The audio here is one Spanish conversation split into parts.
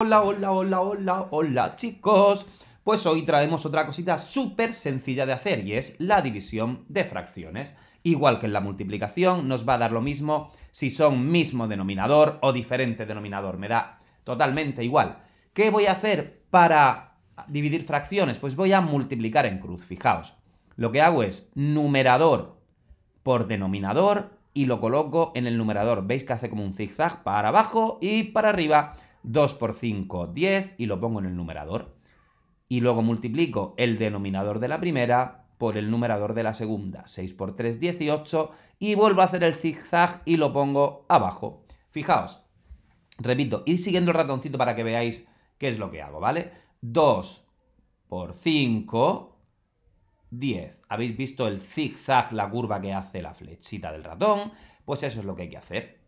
Hola, hola, hola, hola, hola chicos. Pues hoy traemos otra cosita súper sencilla de hacer y es la división de fracciones. Igual que en la multiplicación, nos va a dar lo mismo si son mismo denominador o diferente denominador. Me da totalmente igual. ¿Qué voy a hacer para dividir fracciones? Pues voy a multiplicar en cruz, fijaos. Lo que hago es numerador por denominador y lo coloco en el numerador. ¿Veis que hace como un zigzag para abajo y para arriba? 2 por 5, 10 y lo pongo en el numerador. Y luego multiplico el denominador de la primera por el numerador de la segunda, 6 por 3, 18, y vuelvo a hacer el zigzag y lo pongo abajo. Fijaos, repito, ir siguiendo el ratoncito para que veáis qué es lo que hago, ¿vale? 2 por 5, 10. ¿Habéis visto el zigzag, la curva que hace la flechita del ratón? Pues eso es lo que hay que hacer,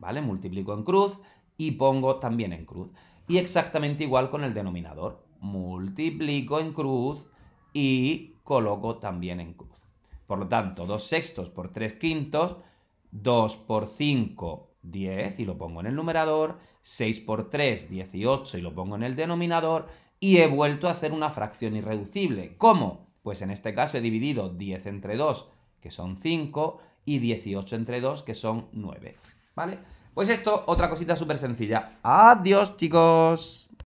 ¿vale? Multiplico en cruz y pongo también en cruz. Y exactamente igual con el denominador. Multiplico en cruz y coloco también en cruz. Por lo tanto, 2 sextos por 3 quintos, 2 por 5, 10 y lo pongo en el numerador, 6 por 3, 18 y lo pongo en el denominador y he vuelto a hacer una fracción irreducible. ¿Cómo? Pues en este caso he dividido 10 entre 2, que son 5, y 18 entre 2, que son 9. ¿Vale? Pues esto, otra cosita súper sencilla. Adiós, chicos.